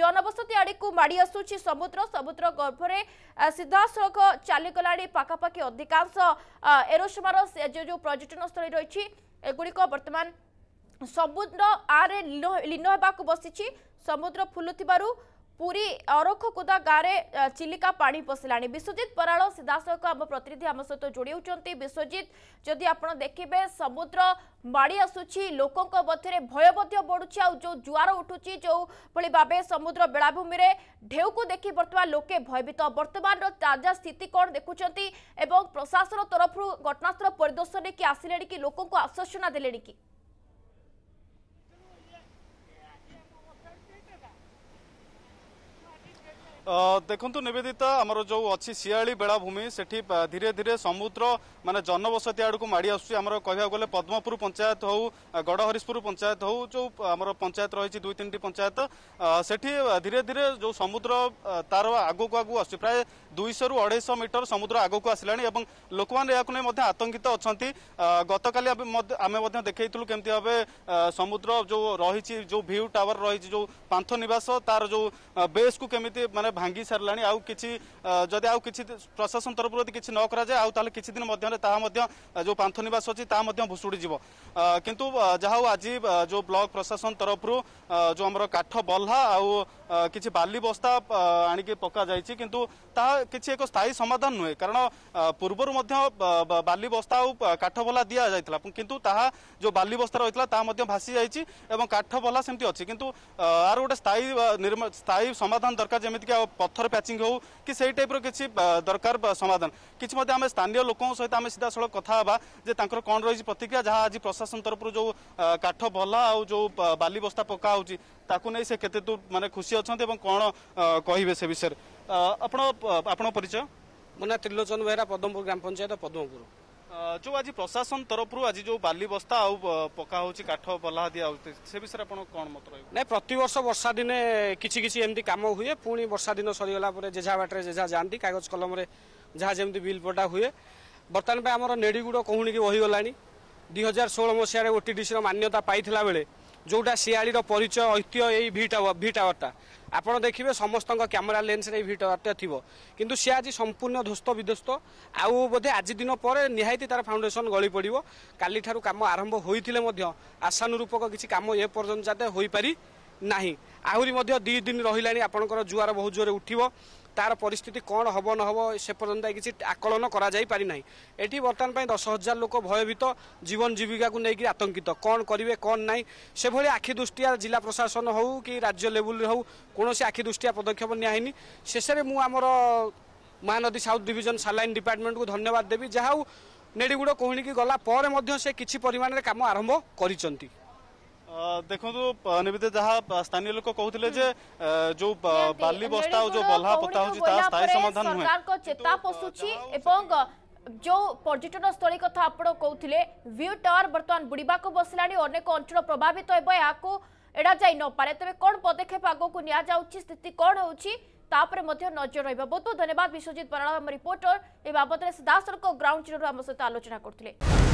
ଜନବସତି ଆଡ଼କୁ ମାଡ଼ି ଆସୁଛି ସମୁଦ୍ର ସମୁଦ୍ର ଗର୍ଭରେ ସିଧାସଳଖ ଚାଲିଗଲାଣି ପାଖାପାଖି ଅଧିକାଂଶ ଏରୋସମାର ଯେଉଁ ଯେଉଁ ପର୍ଯ୍ୟଟନସ୍ଥଳୀ ରହିଛି ଏଗୁଡ଼ିକ ବର୍ତ୍ତମାନ ସମୁଦ୍ର ଆରେ ଲୀନ ହେବାକୁ ବସିଛି ସମୁଦ୍ର ଫୁଲୁଥିବାରୁ ପୁରୀ ଅରଖକୁଦା ଗାଁରେ ଚିଲିକା ପାଣି ପଶିଲାଣି ବିଶ୍ୱଜିତ ପରାଳ ସିଧାସଳଖ ଆମ ପ୍ରତିନିଧି ଆମ ସହିତ ଯୋଡ଼ି ହେଉଛନ୍ତି ବିଶ୍ୱଜିତ ଯଦି ଆପଣ ଦେଖିବେ ସମୁଦ୍ର ମାଡ଼ି ଆସୁଛି ଲୋକଙ୍କ ମଧ୍ୟରେ ଭୟ ମଧ୍ୟ ବଢ଼ୁଛି ଆଉ ଯେଉଁ ଜୁଆର ଉଠୁଛି ଯେଉଁଭଳି ଭାବେ ସମୁଦ୍ର ବେଳାଭୂମିରେ ଢେଉକୁ ଦେଖି ବର୍ତ୍ତମାନ ଲୋକେ ଭୟଭୀତ ବର୍ତ୍ତମାନର ତାଜା ସ୍ଥିତି କ'ଣ ଦେଖୁଛନ୍ତି ଏବଂ ପ୍ରଶାସନ ତରଫରୁ ଘଟଣାସ୍ଥଳ ପରିଦର୍ଶନରେ କି ଆସିଲେଣି କି ଲୋକଙ୍କୁ ଆଶ୍ୱାସନା ଦେଲେଣି କି ଦେଖନ୍ତୁ ନିବେଦିତା ଆମର ଯୋଉ ଅଛି ଶିଆଳି ବେଳାଭୂମି ସେଠି ଧୀରେ ଧୀରେ ସମୁଦ୍ର ମାନେ ଜନବସତି ଆଡକୁ ମାଡି ଆସୁଛି ଆମର କହିବାକୁ ଗଲେ ପଦ୍ମପୁର ପଞ୍ଚାୟତ ହଉ ଗଡହରିଶପୁର ପଞ୍ଚାୟତ ହଉ ଯୋଉ ଆମର ପଞ୍ଚାୟତ ରହିଛି ଦୁଇ ତିନିଟି ପଞ୍ଚାୟତ ସେଠି ଧୀରେ ଧୀରେ ଯୋଉ ସମୁଦ୍ର ତାର ଆଗକୁ ଆଗକୁ ଆସୁଛି ପ୍ରାୟ ଦୁଇଶହରୁ ଅଢେଇଶହ ମିଟର ସମୁଦ୍ର ଆଗକୁ ଆସିଲାଣି ଏବଂ ଲୋକମାନେ ଏହାକୁ ନେଇ ମଧ୍ୟ ଆତଙ୍କିତ ଅଛନ୍ତି ଗତକାଲି ଆମେ ମଧ୍ୟ ଦେଖେଇଥିଲୁ କେମିତି ଭାବେ ସମୁଦ୍ର ଯୋଉ ରହିଛି ଯୋଉ ଭିୟୁ ଟାୱାର ରହିଛି ଯୋଉ ପାନ୍ଥ ନିବାସ ତାର ଯୋଉ ବେସ୍କୁ କେମିତି ମାନେ ভাঙ্গি সারা আউ কিছু যদি আউ কিছু প্রশাসন তরফ যদি কিছু ন করা যায় আউ তাহলে কিছু দিন মধ্যে তাহা মধ্যে যে পান্থ নিবাস অছি তাহা মধ্যে ভুষুড়ি যাব কিন্তু যা হোক আজ যে ব্লক প্রশাসন তরফরু যে আমার কাঠ বল্লা আউ কিছু বালি বস্তা আনিকি পকা যাইছি কিন্তু তাহা কিছু এক স্থায়ী সমাধান নুহে কারণ পূর্বর মধ্যে বালি বস্তা আউ কাঠ বলা দিয়া যাই কিন্তু তাহা যে বালি বস্তা রয়েছে তাহা মধ্যে ভাসি যাইছি এবং কাঠ বলা সেমতি অছি কিন্তু আর গোটে স্থায়ী স্থায়ী সমাধান দরকার যেমিতিকি ପଥର ପ୍ୟାଚିଂ ହେଉ କି ସେଇ ଟାଇପ୍ର କିଛି ଦରକାର ସମାଧାନ କିଛି ମଧ୍ୟ ଆମେ ସ୍ଥାନୀୟ ଲୋକଙ୍କ ସହିତ ଆମେ ସିଧାସଳଖ କଥା ହେବା ଯେ ତାଙ୍କର କ'ଣ ରହିଛି ପ୍ରତିକ୍ରିୟା ଯାହା ଆଜି ପ୍ରଶାସନ ତରଫରୁ ଯେଉଁ କାଠ ଭଲା ଆଉ ଯେଉଁ ବାଲି ବସ୍ତା ପକା ହେଉଛି ତାକୁ ନେଇ ସେ କେତେ ଦୂର ମାନେ ଖୁସି ଅଛନ୍ତି ଏବଂ କ'ଣ କହିବେ ସେ ବିଷୟରେ ଆପଣ ଆପଣଙ୍କ ପରିଚୟ ମୋ ନାଁ ତ୍ରିଲୋଚନ ବେହେରା ପଦମପୁର ଗ୍ରାମ ପଞ୍ଚାୟତ ପଦମପୁର ଯେଉଁ ଆଜି ପ୍ରଶାସନ ତରଫରୁ ଆଜି ଯେଉଁ ବାଲି ବସ୍ତା ଆଉ ପକା ହେଉଛି କାଠ ବଲା ଦିଆହେଉଛି ସେ ବିଷୟରେ ଆପଣ କ'ଣ ମତ ରହିବ ନାଇଁ ପ୍ରତିବର୍ଷ ବର୍ଷା ଦିନେ କିଛି କିଛି ଏମିତି କାମ ହୁଏ ପୁଣି ବର୍ଷା ଦିନ ସରିଗଲା ପରେ ଯେଝା ବାଟରେ ଯେଝା ଯାଆନ୍ତି କାଗଜ କଲମରେ ଯାହା ଯେମିତି ବିଲ୍ ପଟା ହୁଏ ବର୍ତ୍ତମାନ ପାଇଁ ଆମର ନେଡ଼ିଗୁଡ଼ କହୁଣିକି ବହିଗଲାଣି ଦୁଇ ହଜାର ଷୋହଳ ମସିହାରେ ଓଟିଡିସିର ମାନ୍ୟତା ପାଇଥିଲା ବେଳେ ଯେଉଁଟା ଶିଆଳିର ପରିଚୟ ଐତିହ୍ୟ ଏଇ ଭି ଟାୱାର ଭି ଟାୱାରଟା ଆପଣ ଦେଖିବେ ସମସ୍ତଙ୍କ କ୍ୟାମେରା ଲେନ୍ସରେ ଏଇ ଭି ଟାୱାରଟା ଥିବ କିନ୍ତୁ ସେ ଆଜି ସମ୍ପୂର୍ଣ୍ଣ ଧ୍ୱସ୍ତ ବିଧ୍ୱସ୍ତ ଆଉ ବୋଧେ ଆଜି ଦିନ ପରେ ନିହାତି ତାର ଫାଉଣ୍ଡେସନ୍ ଗଳି ପଡ଼ିବ କାଲିଠାରୁ କାମ ଆରମ୍ଭ ହୋଇଥିଲେ ମଧ୍ୟ ଆଶାନୁରୂପକ କିଛି କାମ ଏ ପର୍ଯ୍ୟନ୍ତ ଯାତେ ହୋଇପାରି ନାହିଁ ଆହୁରି ମଧ୍ୟ ଦୁଇ ଦିନ ରହିଲାଣି ଆପଣଙ୍କର ଜୁଆର ବହୁତ ଜୋରରେ ଉଠିବ তার পরিস্থিতি কণ হব নহব সে পর্যন্ত কিছু আকলন করা যাই পারি না এটি বর্তমান পাই দশ হাজার লোক ভয়ভীত জীবন জীবিকা নেই আতঙ্কিত কণ করবে কণ নাই সেভাবে আখি দৃষ্টিয়া জেলা প্রশাসন হো কি রাজ্য লেভেলরে হো কোণী আখি দৃষ্টিয়া পদক্ষেপ নিয়া হয়নি শেষে মু আমার মহানদী সাউথ ডিভিজন সালাইন ডিপার্টমেন্টকে ধন্যবাদ দেবি যা হোক নেড়িগুড় কোহণিকি গলা পরে মধ্যে সে কিছু পরিমাণের কাম আরম্ভ କରିଛନ୍ତି ଦେଖନ୍ତୁ ନିବେଦିତ ଯାହା ସ୍ଥାନୀୟ ଲୋକ କହୁଥିଲେ ଯେ ଯୋଉ ବାଲି ବସ୍ତା ଯୋଉ ବଲ୍ହା ପୋତା ହଉଛି ତାହା ସ୍ଥାୟୀ ସମାଧାନ ସରକାରଙ୍କ ଚେତା ପଶୁଛି ଏବଂ ଯୋଉ ପର୍ଯ୍ୟଟନ ସ୍ଥଳୀ କଥା ଆପଣ କହୁଥିଲେ ଭ୍ୟୁ ଟାୱାର ବର୍ତ୍ତମାନ ବୁଡ଼ିବାକୁ ବସିଲାଣି ଅନେକ ଅଞ୍ଚଳ ପ୍ରଭାବିତ ହେବ ଏହାକୁ ଏଡ଼ା ଯାଇ ନପାରେ ତେବେ କ'ଣ ପଦକ୍ଷେପ ଆଗକୁ ନିଆଯାଉଛି ସ୍ଥିତି କ'ଣ ହେଉଛି ତାପରେ ମଧ୍ୟ ନଜର ରହିବ ବହୁତ ବହୁତ ଧନ୍ୟବାଦ ବିଶ୍ୱଜିତ ବରାଳ ଆମ ରିପୋର୍ଟର ଏ ବାବଦରେ ସିଧାସଳଖ ଗ୍ରାଉଣ୍ଡ ଜିରୋରୁ ଆମ ସହିତ ଆଲୋଚନା କରୁଥିଲେ